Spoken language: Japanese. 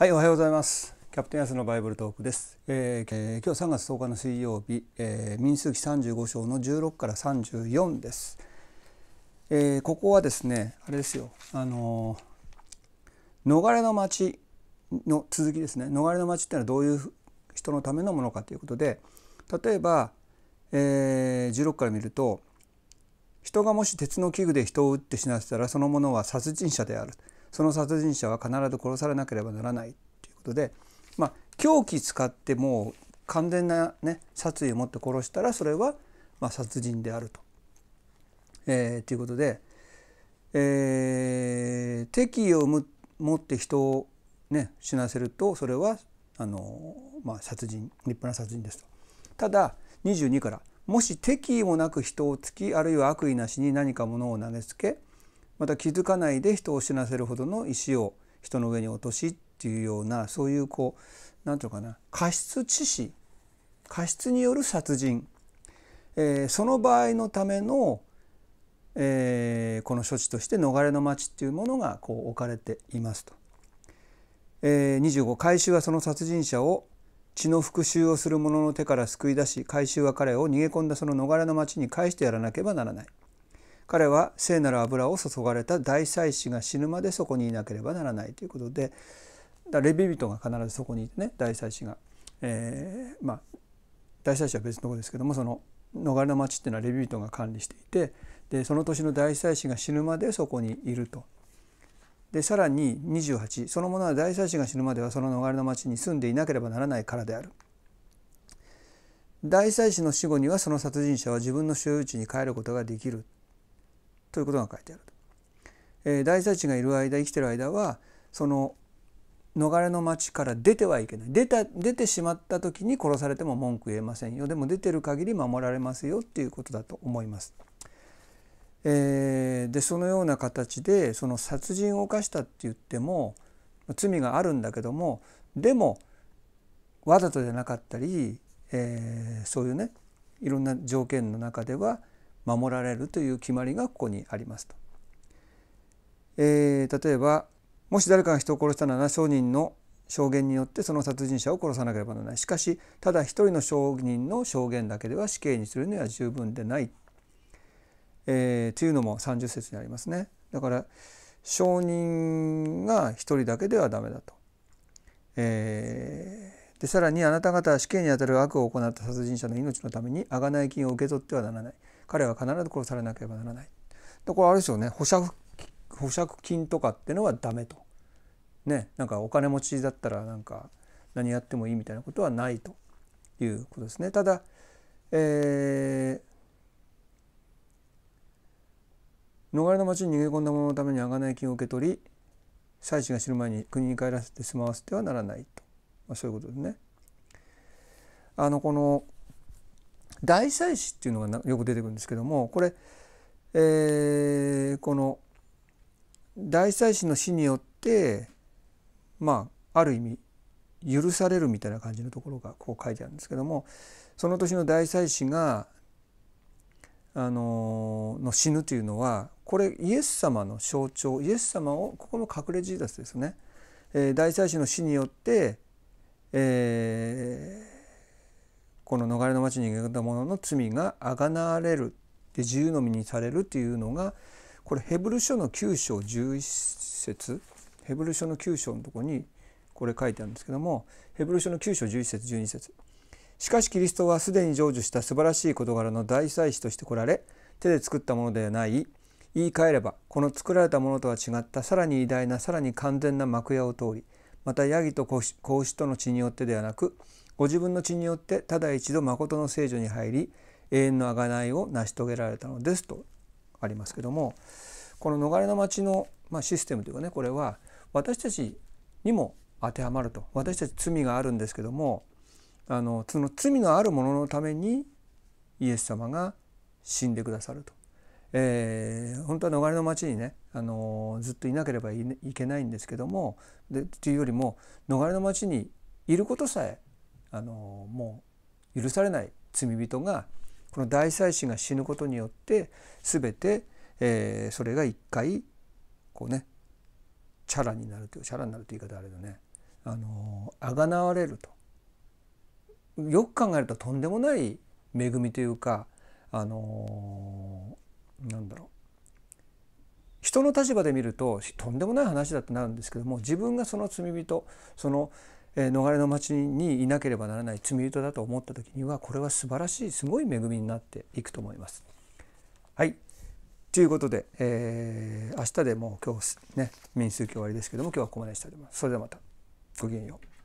はい、おはようございます。キャプテンヤスのバイブルトークです。えー、えー、今日三月十日の水曜日、えー、民数記三十五章の十六から三十四です。えー、ここはですね、あれですよ、あのー、逃れの町の続きですね。逃れの町ってのはどういう人のためのものかということで、例えば、えー、16から見ると、人がもし鉄の器具で人を撃って死なせたらそのものは殺人者である。その殺人者は必ず殺されなければならないということで、まあ、凶器使ってもう完全な、ね、殺意を持って殺したらそれはまあ殺人であると。えー、ということで、えー、敵意を持って人を、ね、死なせるとそれはあの、まあ、殺人立派な殺人ですと。ただ22からもし敵意もなく人を突きあるいは悪意なしに何か物を投げつけまた気づかないで人を死なせるほどの石を人の上に落としっていうようなそういうこう何て言うかな過失致死過失による殺人、えー、その場合のための、えー、この処置として逃れの町っていうものがこう置かれていますと。えー、25回収はその殺人者を血の復讐をする者の手から救い出し回収は彼を逃げ込んだその逃れの町に返してやらなければならない。彼は聖なる油を注がれた大祭司が死ぬまでそこにいなければならないということでレビ人が必ずそこにいてね大祭司が、えー、まあ大祭司は別のとこですけどもその逃れの町っていうのはレビ人が管理していてでその年の大祭司が死ぬまでそこにいると。でさらに28そのものは大祭司が死ぬまではその逃れの町に住んでいなければならないからである。大祭司の死後にはその殺人者は自分の所有地に帰ることができるということが書いてある。え大祭司がいる間生きてる間はその逃れの町から出てはいけない出た出てしまった時に殺されても文句言えませんよでも出てる限り守られますよっていうことだと思います。えー、でそのような形でその殺人を犯したって言っても罪があるんだけどもでもわざとじゃなかったり、えー、そういうねいろんな条件の中では守られるという決まりがここにありますと。えー、例えばもし誰かが人を殺したなら証人の証言によってその殺人者を殺さなければならないしかしただ一人の証人の証言だけでは死刑にするには十分でない、えー、というのも30節にありますねだから証人が一人だけではダメだと、えーでさらにあなた方は死刑にあたる悪を行った殺人者の命のために贖い金を受け取ってはならない彼は必ず殺されなければならないだこれあれですよね保釈保釈金とかってのはダメとねなんかお金持ちだったらなんか何やってもいいみたいなことはないということですねただえー、逃れの町に逃げ込んだ者のために贖い金を受け取り妻子が死ぬ前に国に帰らせて住まわせてはならないとまあ、そういうことですね。あのこの大祭司っていうのがよく出てくるんですけどもこれ、えー、この大祭司の死によってまあある意味許されるみたいな感じのところがこう書いてあるんですけどもその年の大祭司があのの死ぬというのはこれイエス様の象徴イエス様をここの隠れジーダスですね、えー、大祭司の死によってえー、この逃れの町に逃げた者の罪があがなわれるで自由の身にされるというのがこれヘブル書の9章11節ヘブル書の9章のとこにこれ書いてあるんですけどもヘブル書の9章11節12節しかしキリストはすでに成就した素晴らしい事柄の大祭司として来られ手で作ったものではない言い換えればこの作られたものとは違ったさらに偉大なさらに完全な幕屋を通りまたヤギと子牛との血によってではなくご自分の血によってただ一度誠の聖女に入り永遠の贖いを成し遂げられたのですとありますけどもこの逃れの町の、まあ、システムというかねこれは私たちにも当てはまると私たち罪があるんですけどもあのその罪のある者ののためにイエス様が死んでくださるとえー、本当は逃れの町にね、あのー、ずっといなければいけないんですけどもでというよりも逃れの町にいることさえ、あのー、もう許されない罪人がこの大祭司が死ぬことによって全て、えー、それが一回こうねチャラになるというチャラになるという言い方あれだねあの贖がなわれるとよく考えるととんでもない恵みというかあのなんだろう人の立場で見るととんでもない話だってなるんですけども自分がその罪人その逃れの町にいなければならない罪人だと思った時にはこれは素晴らしいすごい恵みになっていくと思います。はいということで、えー、明日でもう今日ね民数記終わりですけども今日はここまでにしたいと思います。それではまたごきげんよう。